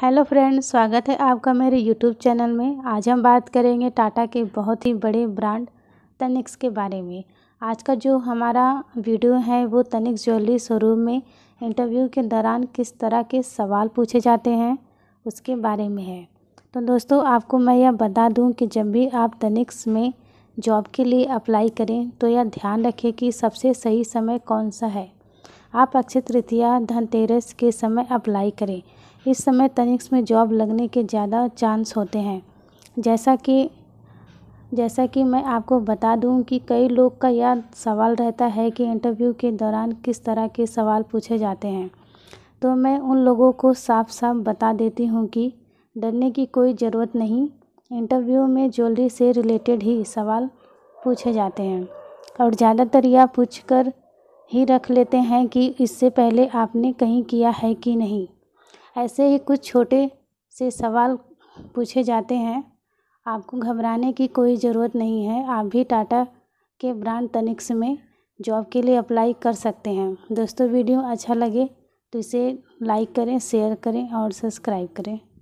hello friends स्वागत है आपका मेरे यूट्यूब चैनल में आज हम बात करेंगे टाटा के बहुत ही बड़े ब्रांड तनिक्स के बारे में आज का जो हमारा वीडियो है वो तनिक्स ज्वेलरी शोरूम में इंटरव्यू के दौरान किस तरह के सवाल पूछे जाते हैं उसके बारे में है तो दोस्तों आपको मैं यह बता दूँ कि जब भी आप तनिक्स में जॉब के लिए अप्लाई करें तो यह ध्यान रखें कि सबसे सही समय कौन सा है आप अक्षय तृतीया धनतेरस के समय अप्लाई करें इस समय तनिक्स में जॉब लगने के ज़्यादा चांस होते हैं जैसा कि जैसा कि मैं आपको बता दूं कि कई लोग का यह सवाल रहता है कि इंटरव्यू के दौरान किस तरह के सवाल पूछे जाते हैं तो मैं उन लोगों को साफ साफ बता देती हूँ कि डरने की कोई ज़रूरत नहीं इंटरव्यू में ज्वेलरी से रिलेटेड ही सवाल पूछे जाते हैं और ज़्यादातर यह पूछ कर ही रख लेते हैं कि इससे पहले आपने कहीं किया है कि नहीं ऐसे ही कुछ छोटे से सवाल पूछे जाते हैं आपको घबराने की कोई ज़रूरत नहीं है आप भी टाटा के ब्रांड तनिक्स में जॉब के लिए अप्लाई कर सकते हैं दोस्तों वीडियो अच्छा लगे तो इसे लाइक करें शेयर करें और सब्सक्राइब करें